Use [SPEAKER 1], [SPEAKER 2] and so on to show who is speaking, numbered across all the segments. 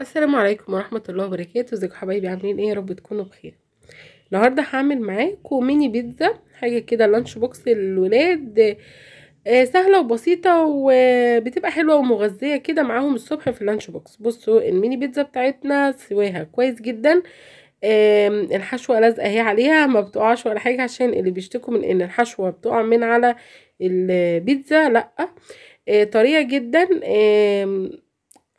[SPEAKER 1] السلام عليكم ورحمة الله وبركاته ازيكم حبايبي عاملين ايه يا رب تكونوا بخير النهارده هعمل معاكم ميني بيتزا حاجة كده لانش بوكس للولاد آه سهلة وبسيطة وبتبقى حلوة ومغذية كده معاهم الصبح في اللانش بوكس بصوا الميني بيتزا بتاعتنا سواها كويس جدا آه الحشوة لازقة اهي عليها ما بتقعش ولا حاجة عشان اللي بيشتكوا من ان الحشوة بتقع من على البيتزا لأ آه طريقة جدا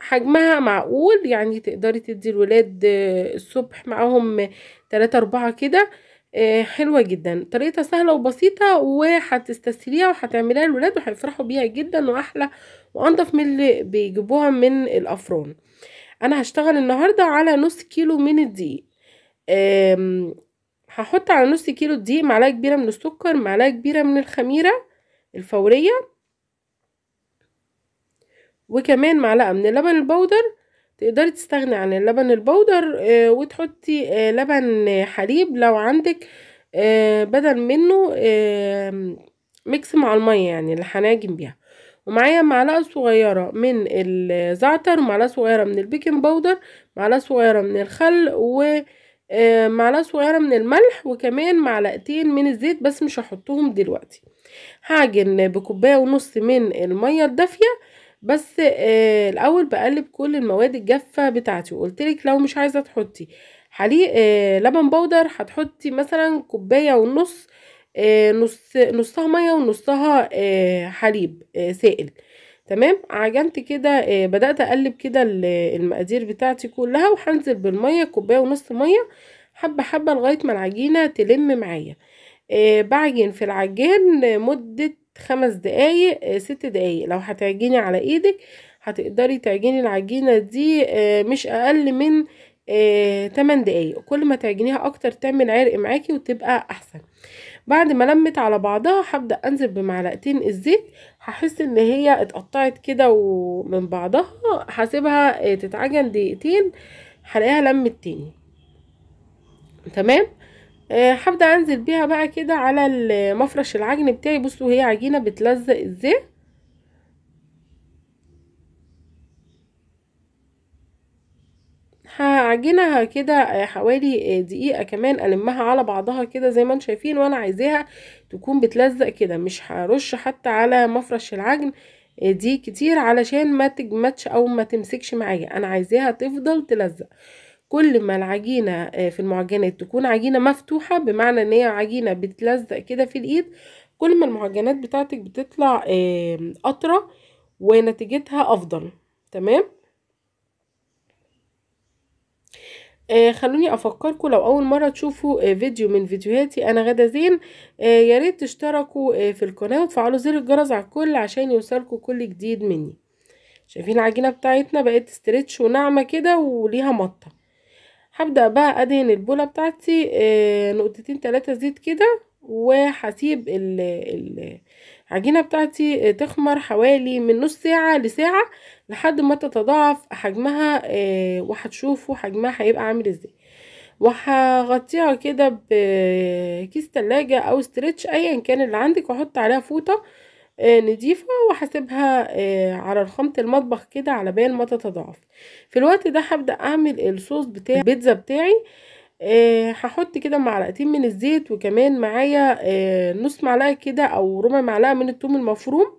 [SPEAKER 1] حجمها معقول يعني تقدري تدي الولاد آه، الصبح معاهم تلاتة أربعة كده آه، حلوة جدا طريقتها سهلة وبسيطة وهتستسهليها وهتعمليها الولاد وهيفرحوا بيها جدا وأحلى وأنضف من اللي بيجيبوها من الأفران أنا هشتغل النهاردة على نص كيلو من الدقيق هحط على نص كيلو دقيق معلقة كبيرة من السكر معلقة كبيرة من الخميرة الفورية وكمان معلقة من اللبن البودر تقدري تستغني عن اللبن البودر آه، وتحطي آه، لبن حليب لو عندك آه، بدل منه ميكس مع المية يعني اللي هنعجن بيها ومعايا معلقة صغيرة من الزعتر معلقة صغيرة من البيكنج باودر معلقة صغيرة من الخل و معلقة صغيرة من الملح وكمان معلقتين من الزيت بس مش هحطهم دلوقتي هعجن بكوباية ونص من المية الدافية بس آه الاول بقلب كل المواد الجافه بتاعتي وقلت لك لو مش عايزه تحطي حليب آه لبن بودر هتحطي مثلا كوبايه ونص آه نص نصها ميه ونصها آه حليب آه سائل تمام عجنت كده آه بدات اقلب كده المقادير بتاعتي كلها وهنزل بالميه كوبايه ونص ميه حبه حبه لغايه ما العجينه تلم معايا آه بعجن في العجان مده خمس دقايق آه، ست دقايق لو هتعجني على ايدك هتقدري تعجني العجينة دي آه، مش اقل من آه، تمن دقايق كل ما تعجنيها اكتر تعمل عرق معاكي وتبقى احسن بعد ما لمت على بعضها هبدا انزل بمعلقتين الزيت هحس ان هي اتقطعت كده ومن بعضها هسيبها تتعجن دقيقتين هلاقيها لمت تاني تمام آه، هبدا انزل بيها بقى كده على مفرش العجن بتاعي بصوا هي عجينه بتلزق ازاي هعجنها كده حوالي دقيقة كمان ألمها على بعضها كده زي ما انتم شايفين وأنا عايزاها تكون بتلزق كده مش هرش حتى على مفرش العجن دي كتير علشان ما تجمدش أو ما تمسكش معايا أنا عايزاها تفضل تلزق كل ما العجينة آه، في المعجنات تكون عجينة مفتوحة بمعنى ان هي عجينة بتلزق كده في الايد كل ما المعجنات بتاعتك بتطلع قطرة ونتيجتها افضل تمام آه خلوني افكركم لو اول مره تشوفوا آه فيديو من فيديوهاتي انا غدا زين آه يا ريت تشتركوا آه في القناه وتفعلوا زر الجرس على الكل عشان يوصلكوا كل جديد مني شايفين العجينه بتاعتنا بقت استرتش وناعمه كده وليها مطه هبدأ بقى ادهن البولة بتاعتي آه، نقطتين تلاتة زيت كده وهسيب العجينة بتاعتي آه، تخمر حوالي من نص ساعة لساعة لحد ما تتضاعف حجمها آه، وهتشوفوا حجمها هيبقى عامل ازاي وهغطيها كده بكيس تلاجة او ستريتش ايا كان اللي عندك واحط عليها فوطة آه، نضيفة وحسبها آه، على رخامة المطبخ كده على بال ما تتضاعف في الوقت ده هبدأ أعمل الصوص بتاع البيتزا بتاعي آه، هحط كده معلقتين من الزيت وكمان معايا نص معلقة كده أو ربع معلقة من التوم المفروم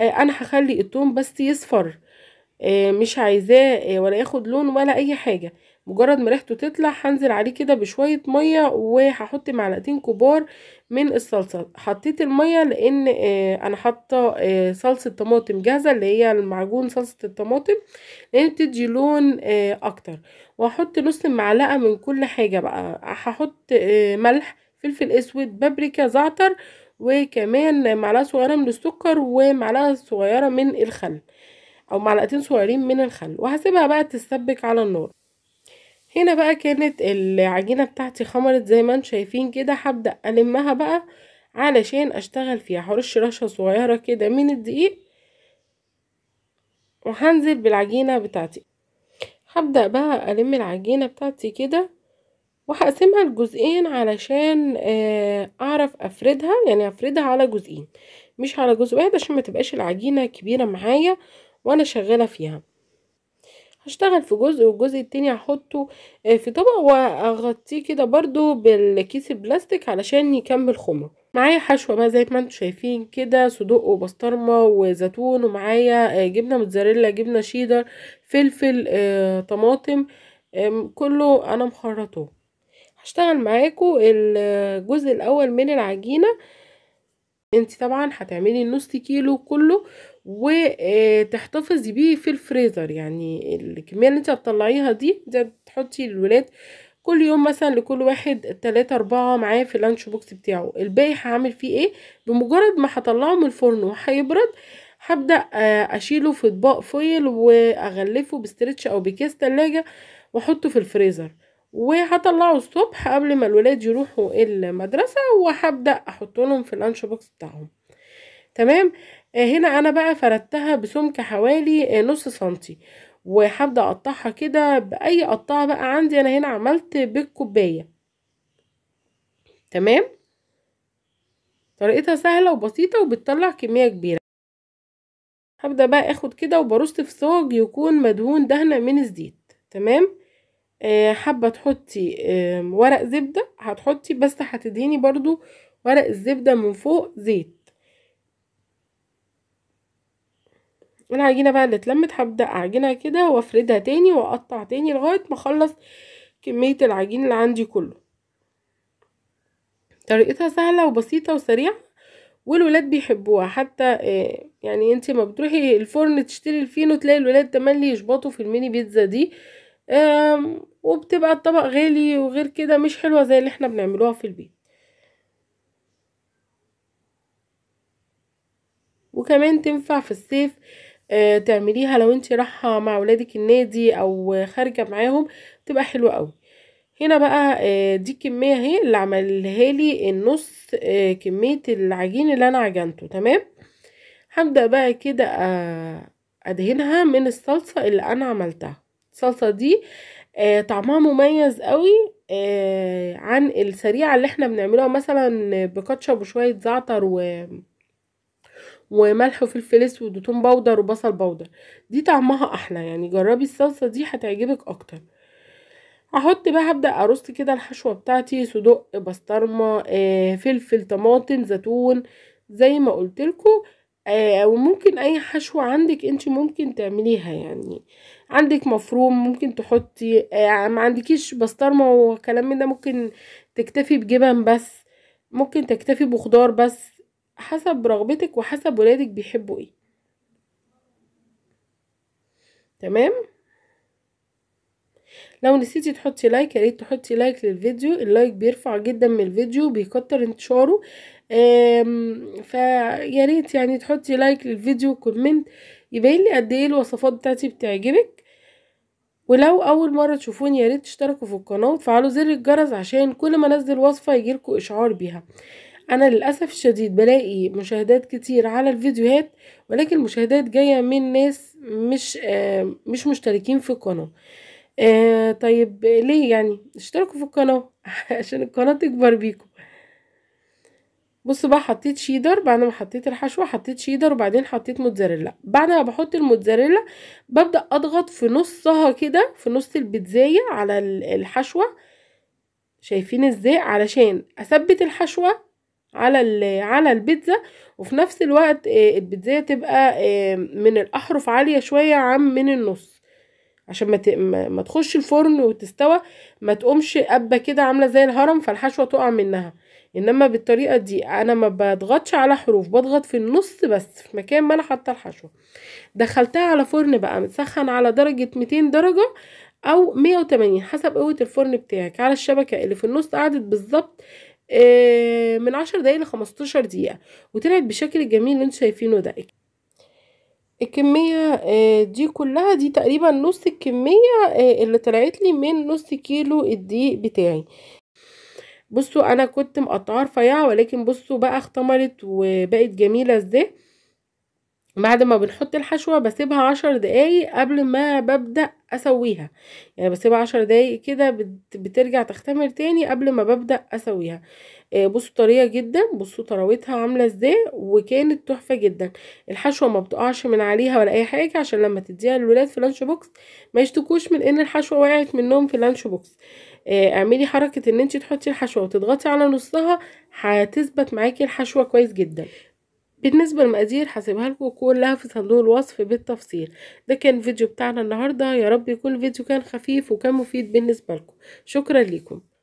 [SPEAKER 1] أنا هخلي التوم بس يصفر مش عايزاه ولا ياخد لون ولا أي حاجة مجرد ما ريحته تطلع هنزل عليه كده بشوية مية وهحط معلقتين كبار من الصلصة حطيت المية لان آه، انا حاطة آه، صلصة طماطم جاهزة اللي هي المعجون صلصة الطماطم لان بتدي لون آه، اكتر وهحط نص معلقة من كل حاجة بقى هحط ملح فلفل اسود بابريكا زعتر وكمان معلقة صغيرة من السكر ومعلقة صغيرة من الخل او معلقتين صغيرين من الخل وهسيبها بقى تستبك على النار هنا بقى كانت العجينة بتاعتي خمرت زي ما انتم شايفين كده هبدأ ألمها بقى علشان أشتغل فيها هرش رشة صغيرة كده من الدقيق وهنزل بالعجينة بتاعتي هبدأ بقى ألم العجينة بتاعتي كده وهقسمها لجزئين علشان آه، أعرف أفردها يعني أفردها على جزئين مش على جزء واحد عشان ما تبقاش العجينة كبيرة معايا وأنا شغالة فيها هشتغل في جزء والجزء التاني هحطه آه، في طبق واغطيه كده برضو بالكيس البلاستيك علشان يكمل خمره معايا حشوة بقى زي ما انتم شايفين كده صدوق وبسطرمة وزيتون ومعايا آه، جبنة موتزاريلا جبنة شيدر فلفل آه، طماطم كله انا مخرطاه هشتغل معاكم الجزء الاول من العجينة انت طبعا هتعملي النص كيلو كله وتحتفظي بيه في الفريزر يعني الكمية اللي انت هتطلعيها دي ده تحطي للولاد كل يوم مثلا لكل واحد تلاتة اربعة معاه في اللانش بوكس بتاعه الباقي هعمل فيه ايه بمجرد ما هطلعه من الفرن وهيبرد هبدأ آه، اشيله في اطباق فويل واغلفه بستريتش او بكيس تلاجة واحطه في الفريزر وهطلعه الصبح قبل ما الولاد يروحوا المدرسة وهبدأ احط لهم في اللانش بوكس بتاعهم تمام آه، هنا انا بقى فردتها بسمك حوالي آه، نص سنتي وهبدا اقطعها كده باي قطعه بقى عندي انا هنا عملت بالكوبايه تمام طريقتها سهله وبسيطه وبتطلع كميه كبيره هبدا بقى اخد كده وبرص في صاج يكون مدهون دهنه من الزيت تمام آه، حابه تحطي ورق زبده هتحطي بس هتدهني برضو ورق الزبده من فوق زيت العجينة بقى اللي اتلمت هبدأ أعجنها كده وافردها تاني وأقطع تاني لغاية ما أخلص كمية العجين اللي عندي كله طريقتها سهلة وبسيطة وسريعة والولاد بيحبوها حتى آه، يعني انت ما بتروحي الفرن تشتري الفينو تلاقي الولاد تملي يشبطوا في الميني بيتزا دي وبتبقى الطبق غالي وغير كده مش حلوة زي اللي احنا بنعملوها في البيت وكمان تنفع في الصيف آه، تعمليها لو انت رايحه مع ولادك النادي او خارجه معاهم تبقى حلوه قوي هنا بقى آه، دي الكميه اهي اللي عملها لي النص آه، كميه العجين اللي انا عجنته تمام هبدا بقى كده ادهنها من الصلصه اللي انا عملتها الصلصه دي طعمها مميز قوي عن السريعه اللي احنا بنعملها مثلا بكاتشب وشويه زعتر و وملح وفلفل اسود وتوم باودر وبصل باودر دي طعمها احلى يعني جربي الصلصه دي هتعجبك اكتر هحط بقى هبدا ارص كده الحشوه بتاعتي صدق بسطرمه آه فلفل طماطم زيتون زي ما قلت لكم آه وممكن اي حشوه عندك انت ممكن تعمليها يعني عندك مفروم ممكن تحطي آه ما عندكيش بسطرمه وكلام من ده ممكن تكتفي بجبن بس ممكن تكتفي بخضار بس حسب رغبتك وحسب ولادك بيحبوا ايه تمام لو نسيتي تحطي لايك يا ريت تحطي لايك للفيديو اللايك بيرفع جدا من الفيديو بيكتر انتشاره فيا ريت يعني تحطي لايك للفيديو كومنت يبين لي قد ايه الوصفات بتاعتي بتعجبك ولو اول مره تشوفوني يا ريت تشتركوا في القناه وتفعلوا زر الجرس عشان كل ما انزل وصفه يجيلكوا اشعار بيها انا للاسف الشديد بلاقي مشاهدات كتير على الفيديوهات ولكن المشاهدات جايه من ناس مش آه مش مشتركين في القناه آه طيب ليه يعني اشتركوا في القناه عشان القناه تكبر بيكم بصوا بقى حطيت شيدر بعد ما حطيت الحشوه حطيت شيدر وبعدين حطيت موتزاريلا بعد ما بحط الموتزاريلا ببدا اضغط في نصها كده في نص البيتزايه على الحشوه شايفين ازاي علشان اثبت الحشوه على على البيتزا وفي نفس الوقت آه، البيتزا تبقى آه، من الاحرف عاليه شويه عن من النص عشان ما ما تخش الفرن وتستوى ما تقومش قبه كده عامله زي الهرم فالحشوه تقع منها انما بالطريقه دي انا ما بضغطش على حروف بضغط في النص بس في مكان ما انا حاطه الحشوه دخلتها على فرن بقى متسخن على درجه 200 درجه او 180 حسب قوه الفرن بتاعك على الشبكه اللي في النص قعدت بالظبط آه، من عشر دقايق لخمستاشر دقيقة وطلعت بالشكل الجميل اللي انتوا شايفينه ده الكمية آه، دي كلها دي تقريبا نص الكمية آه، اللي طلعت لي من نص كيلو الدقيق بتاعي بصوا انا كنت مقطعه رفيعه ولكن بصوا بقى اختمرت وبقت جميله ازاي بعد ما بنحط الحشوة بسيبها عشر دقايق قبل ما ببدأ اسويها يعني بسيبها عشر دقايق كده بترجع تختمر تاني قبل ما ببدأ اسويها آه، بصوا طرية جدا بصوا طراوتها عاملة ازاي وكانت تحفة جدا الحشوة ما بتقعش من عليها ولا اي حاجة عشان لما تديها للولاد في لانش بوكس ما يشتكوش من ان الحشوة وقعت منهم في لانش آه، بوكس اعملي حركة ان انت تحطي الحشوة وتضغطي على نصها هتثبت معاكي الحشوة كويس جدا بالنسبة للمقادير هسيبها لكم كلها في صندوق الوصف بالتفصيل ده كان الفيديو بتاعنا النهاردة يا رب يكون الفيديو كان خفيف وكان مفيد بالنسبة لكم شكرا لكم